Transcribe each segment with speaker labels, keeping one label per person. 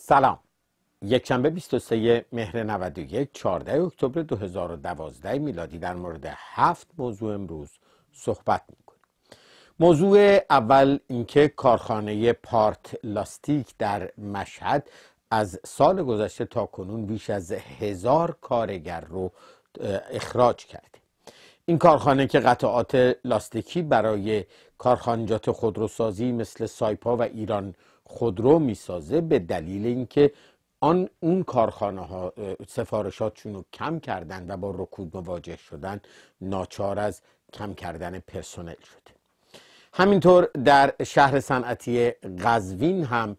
Speaker 1: سلام یکشنبه 23 مهر 91 14 اکتبر 2012 میلادی در مورد هفت موضوع امروز صحبت میکنیم موضوع اول اینکه کارخانه پارت لاستیک در مشهد از سال گذشته تا کنون بیش از هزار کارگر رو اخراج کرده این کارخانه که قطعات لاستیکی برای کارخانجات خودروسازی مثل سایپا و ایران خودرو میسازه به دلیل اینکه آن اون کارخانه ها سفارشاتشون رو کم کردن و با رکود مواجه شدن ناچار از کم کردن پرسنل شده همینطور در شهر صنعتی قزوین هم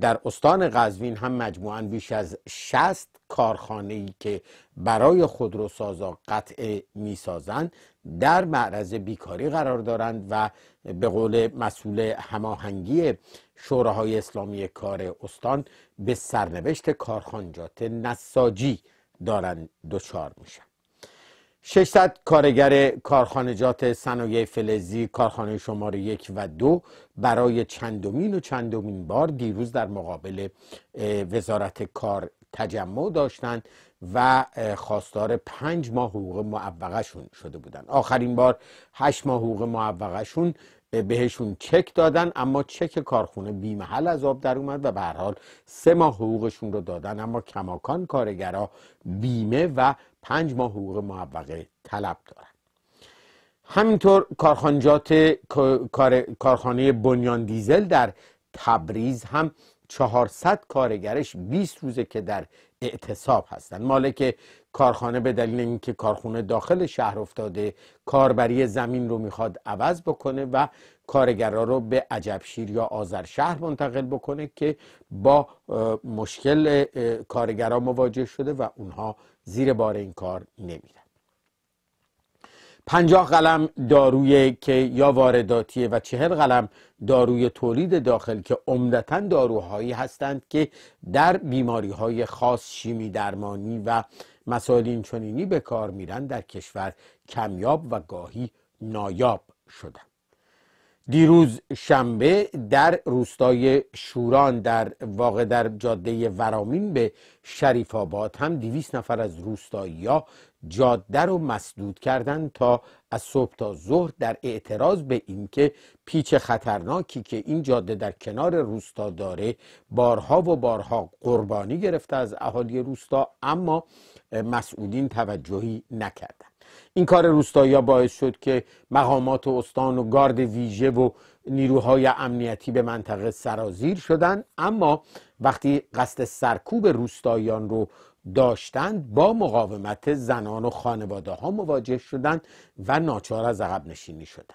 Speaker 1: در استان قزوین هم مجموعا بیش از 60 کارخانه ای که برای خودروسازا قطعه میسازند در معرض بیکاری قرار دارند و به قول مسئول هماهنگی شوراهای اسلامی کار استان به سرنوشت کارخانجات نساجی دارند دچار میشن 600 کارگر کارخانجات صنایع فلزی کارخانه شماره یک و دو برای چندمین و چندمین بار دیروز در مقابل وزارت کار تجمع داشتند و خواستار پنج ماه حقوق معوقشون شده بودند. آخرین بار هشت ماه حقوق معوقشون بهشون چک دادن اما چک کارخونه بیمحل از آب در اومد و به حال سه ماه حقوقشون رو دادن اما کماکان کارگرا بیمه و پنج ماه حقوق معوقه طلب دارند همینطور کارخانجات کارخانه بنیان دیزل در تبریز هم 400 کارگرش 20 روزه که در اعتصاب هستند مالک کارخانه به دلیل اینکه کارخونه داخل شهر افتاده کاربری زمین رو میخواد عوض بکنه و کارگرا رو به عجبشیر یا آذر شهر منتقل بکنه که با مشکل کارگرا مواجه شده و اونها زیر بار این کار نمیرن پنجاه قلم داروی که یا وارداتیه و چهل قلم داروی تولید داخل که عمدتا داروهایی هستند که در بیماری های خاص شیمی درمانی و مسائل اینچنینی به کار میرن در کشور کمیاب و گاهی نایاب شدن دیروز شنبه در روستای شوران در واقع در جاده ورامین به شریف آباد هم دیویس نفر از روستایی ها جاده رو مسدود کردند تا از صبح تا ظهر در اعتراض به اینکه پیچ خطرناکی که این جاده در کنار روستا داره بارها و بارها قربانی گرفته از اهالی روستا اما مسئولین توجهی نکردند این کار روستایی باعث شد که مقامات و استان و گارد ویژه و نیروهای امنیتی به منطقه سرازیر شدند اما وقتی قصد سرکوب روستاییان رو داشتند با مقاومت زنان و خانواده ها مواجه شدند و ناچار از عقب نشینی شدند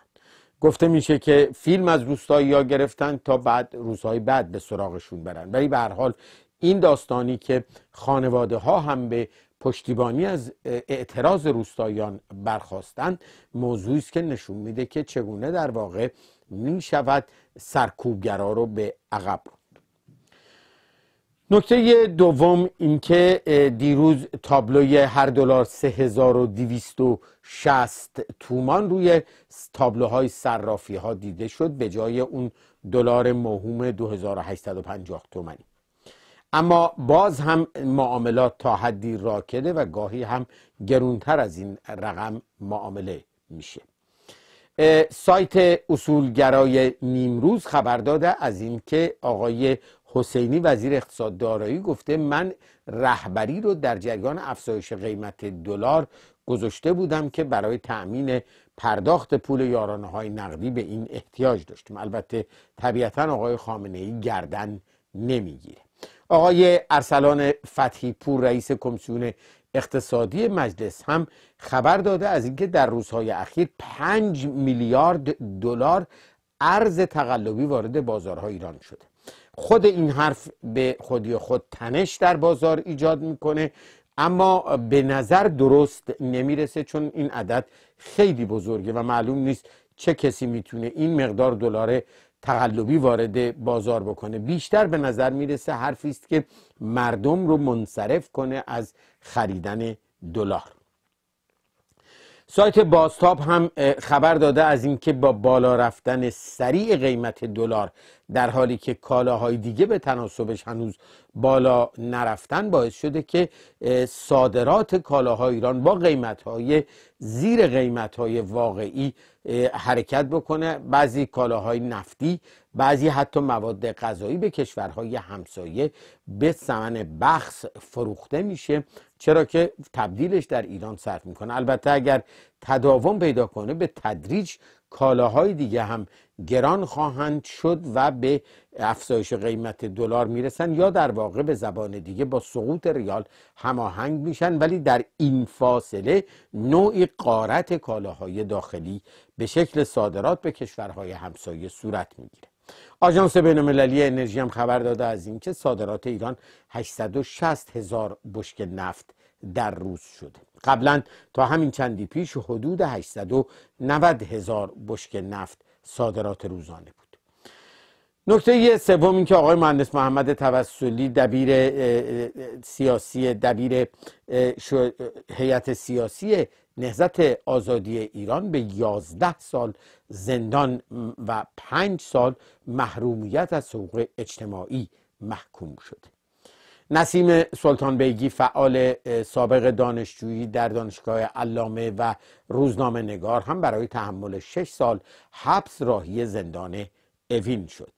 Speaker 1: گفته میشه که فیلم از روستایی ها گرفتن تا بعد روزهای بعد به سراغشون برن ولی به هر حال این داستانی که خانواده ها هم به پشتیبانی از اعتراض روستایان برخواستن موضوعی است که نشون میده که چگونه در واقع می شود سرکوبگرا رو به عقب نکته دوم اینکه دیروز تابلوی هر دلار 3260 تومان روی تابلوهای صرافی ها دیده شد به جای اون دلار موهوم 2850 تومانی اما باز هم معاملات تا حدی راکده و گاهی هم گرونتر از این رقم معامله میشه سایت اصولگرای نیمروز خبر داده از اینکه آقای حسینی وزیر اقتصاد دارایی گفته من رهبری رو در جریان افزایش قیمت دلار گذاشته بودم که برای تأمین پرداخت پول یارانه های نقدی به این احتیاج داشتیم البته طبیعتا آقای خامنه ای گردن نمیگیره آقای ارسلان فتحی پور رئیس کمیسیون اقتصادی مجلس هم خبر داده از اینکه در روزهای اخیر 5 میلیارد دلار ارز تقلبی وارد بازارها ایران شده خود این حرف به خودی خود تنش در بازار ایجاد میکنه اما به نظر درست نمیرسه چون این عدد خیلی بزرگه و معلوم نیست چه کسی میتونه این مقدار دلار تقلبی وارد بازار بکنه بیشتر به نظر میرسه حرفی است که مردم رو منصرف کنه از خریدن دلار سایت بازتاب هم خبر داده از اینکه با بالا رفتن سریع قیمت دلار در حالی که کالاهای دیگه به تناسبش هنوز بالا نرفتن باعث شده که صادرات کالاهای ایران با قیمتهای زیر قیمتهای واقعی حرکت بکنه بعضی کالاهای نفتی بعضی حتی مواد غذایی به کشورهای همسایه به ثمن بخص فروخته میشه چرا که تبدیلش در ایران صرف میکنه البته اگر تداوم پیدا کنه به تدریج کالاهای دیگه هم گران خواهند شد و به افزایش قیمت دلار میرسن یا در واقع به زبان دیگه با سقوط ریال هماهنگ میشن ولی در این فاصله نوعی قارت کالاهای داخلی به شکل صادرات به کشورهای همسایه صورت میگیره آژانس بینالمللی انرژی هم خبر داده از اینکه صادرات ایران 860 هزار بشک نفت در روز شده قبلا تا همین چندی پیش حدود 890 هزار بشک نفت صادرات روزانه بود نکته سوم اینکه آقای مهندس محمد توسلی دبیر سیاسی دبیر هیئت سیاسی نهزت آزادی ایران به یازده سال زندان و پنج سال محرومیت از حقوق اجتماعی محکوم شد نسیم سلطان بیگی فعال سابق دانشجویی در دانشگاه علامه و روزنامه نگار هم برای تحمل شش سال حبس راهی زندان اوین شد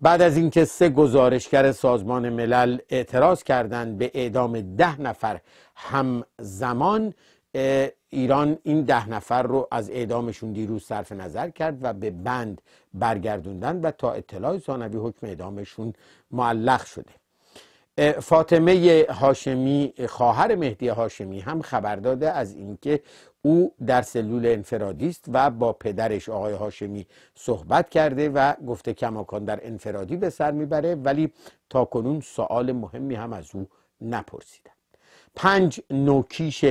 Speaker 1: بعد از اینکه سه گزارشگر سازمان ملل اعتراض کردند به اعدام ده نفر همزمان ایران این ده نفر رو از اعدامشون دیروز صرف نظر کرد و به بند برگردوندن و تا اطلاع ثانوی حکم اعدامشون معلق شده فاطمه هاشمی خواهر مهدی هاشمی هم خبر داده از اینکه او در سلول انفرادی است و با پدرش آقای هاشمی صحبت کرده و گفته کماکان در انفرادی به سر میبره ولی تا کنون سوال مهمی هم از او نپرسیدن پنج نوکیش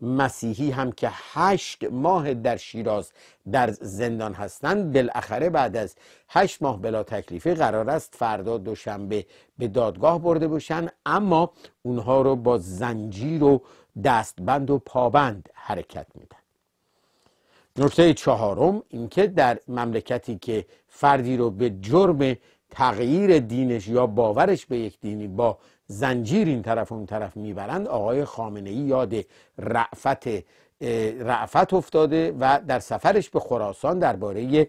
Speaker 1: مسیحی هم که هشت ماه در شیراز در زندان هستند بالاخره بعد از هشت ماه بلا تکلیفی قرار است فردا دوشنبه به دادگاه برده باشند اما اونها رو با زنجیر و دستبند و پابند حرکت میدن نکته چهارم اینکه در مملکتی که فردی رو به جرم تغییر دینش یا باورش به یک دینی با زنجیر این طرف اون طرف میبرند آقای خامنه ای یاد رعفت رعفت افتاده و در سفرش به خراسان درباره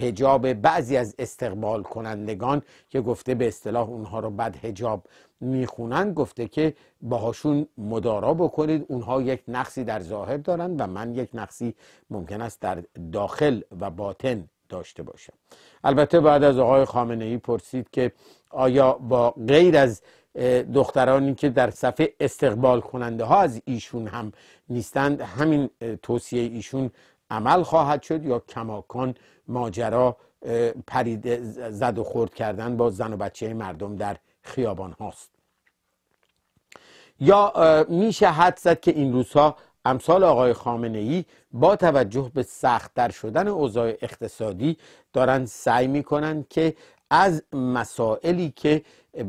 Speaker 1: حجاب بعضی از استقبال کنندگان که گفته به اصطلاح اونها رو بد هجاب میخونند گفته که باهاشون مدارا بکنید اونها یک نقصی در ظاهر دارند و من یک نقصی ممکن است در داخل و باطن داشته باشم البته بعد از آقای خامنه ای پرسید که آیا با غیر از دخترانی که در صفحه استقبال کننده ها از ایشون هم نیستند همین توصیه ایشون عمل خواهد شد یا کماکان ماجرا پرید زد و خورد کردن با زن و بچه مردم در خیابان هاست یا میشه حد زد که این روزها امثال آقای خامنه ای با توجه به سختتر شدن اوضاع اقتصادی دارن سعی میکنن که از مسائلی که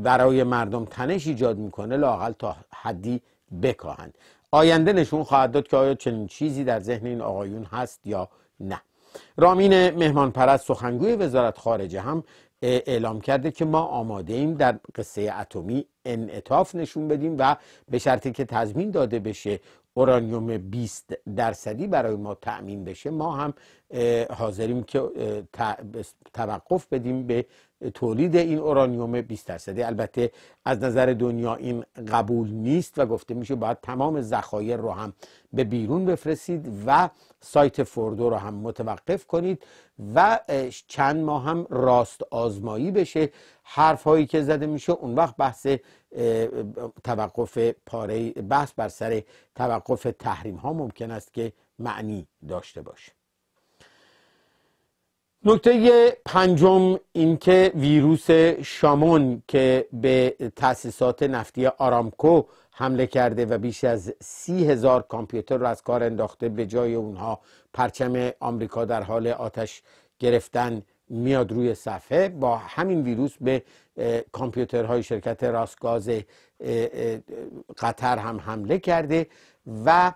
Speaker 1: برای مردم تنش ایجاد میکنه لاقل تا حدی بکاهند آینده نشون خواهد داد که آیا چنین چیزی در ذهن این آقایون هست یا نه رامین مهمان پرست سخنگوی وزارت خارجه هم اعلام کرده که ما آماده ایم در قصه اتمی انعطاف نشون بدیم و به شرطی که تضمین داده بشه اورانیوم 20 درصدی برای ما تأمین بشه ما هم حاضریم که توقف بدیم به تولید این اورانیوم 20 درصدی البته از نظر دنیا این قبول نیست و گفته میشه باید تمام ذخایر رو هم به بیرون بفرستید و سایت فوردو رو هم متوقف کنید و چند ماه هم راست آزمایی بشه حرف هایی که زده میشه اون وقت بحث توقف پاره بحث بر سر توقف تحریم ها ممکن است که معنی داشته باشه نکته پنجم اینکه ویروس شامون که به تاسیسات نفتی آرامکو حمله کرده و بیش از سی هزار کامپیوتر را از کار انداخته به جای اونها پرچم آمریکا در حال آتش گرفتن میاد روی صفحه با همین ویروس به کامپیوترهای شرکت راسگاز قطر هم حمله کرده و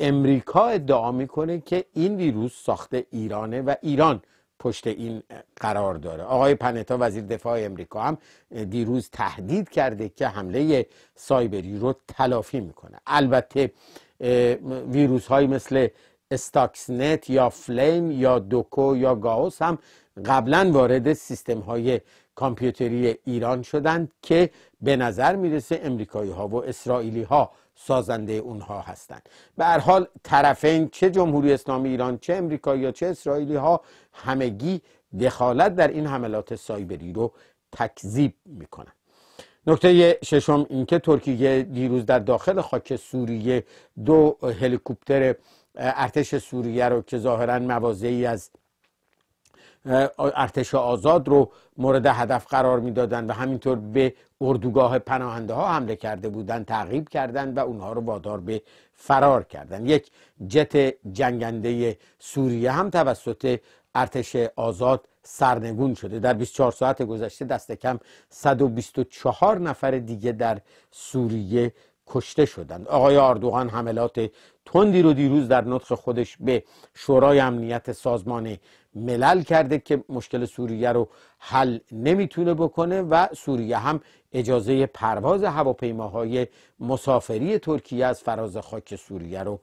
Speaker 1: امریکا ادعا میکنه که این ویروس ساخته ایرانه و ایران پشت این قرار داره آقای پنتا وزیر دفاع امریکا هم دیروز تهدید کرده که حمله سایبری رو تلافی میکنه البته ویروس های مثل استاکسنت یا فلیم یا دوکو یا گاوس هم قبلا وارد سیستم های کامپیوتری ایران شدند که به نظر میرسه امریکایی ها و اسرائیلی ها سازنده اونها هستند به هر حال طرفین چه جمهوری اسلامی ایران چه امریکایی ها چه اسرائیلی ها همگی دخالت در این حملات سایبری رو تکذیب میکنند نکته ششم اینکه ترکیه دیروز در داخل خاک سوریه دو هلیکوپتر ارتش سوریه رو که ظاهرا ای از ارتش آزاد رو مورد هدف قرار میدادند و همینطور به اردوگاه پناهنده ها حمله کرده بودند تعقیب کردند و اونها رو وادار به فرار کردند یک جت جنگنده سوریه هم توسط ارتش آزاد سرنگون شده در 24 ساعت گذشته دست کم 124 نفر دیگه در سوریه کشته شدند آقای اردوغان حملات تندی رو دیروز در نطق خودش به شورای امنیت سازمان ملل کرده که مشکل سوریه رو حل نمیتونه بکنه و سوریه هم اجازه پرواز هواپیماهای مسافری ترکیه از فراز خاک سوریه رو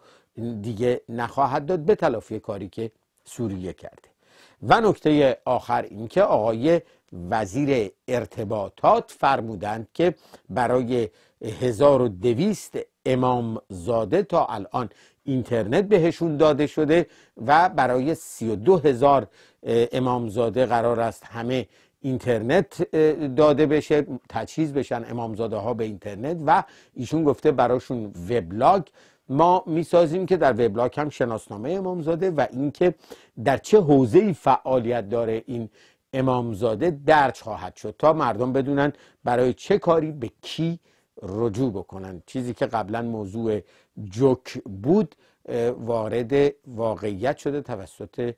Speaker 1: دیگه نخواهد داد به تلافی کاری که سوریه کرده و نکته آخر اینکه آقای وزیر ارتباطات فرمودند که برای 1200 امام زاده تا الان اینترنت بهشون داده شده و برای دو هزار زاده قرار است همه اینترنت داده بشه تجهیز بشن امامزاده ها به اینترنت و ایشون گفته براشون وبلاگ ما میسازیم که در وبلاگ هم شناسنامه امامزاده و اینکه در چه حوزه‌ای فعالیت داره این امامزاده درج خواهد شد تا مردم بدونن برای چه کاری به کی رجوع بکنن چیزی که قبلا موضوع جوک بود وارد واقعیت شده توسط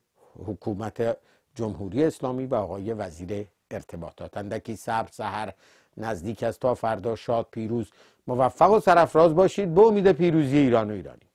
Speaker 1: حکومت جمهوری اسلامی و آقای وزیر ارتباطات اندکی صبر سحر نزدیک است تا فردا شاد پیروز موفق و سرفراز باشید به امید پیروزی ایران و ایرانی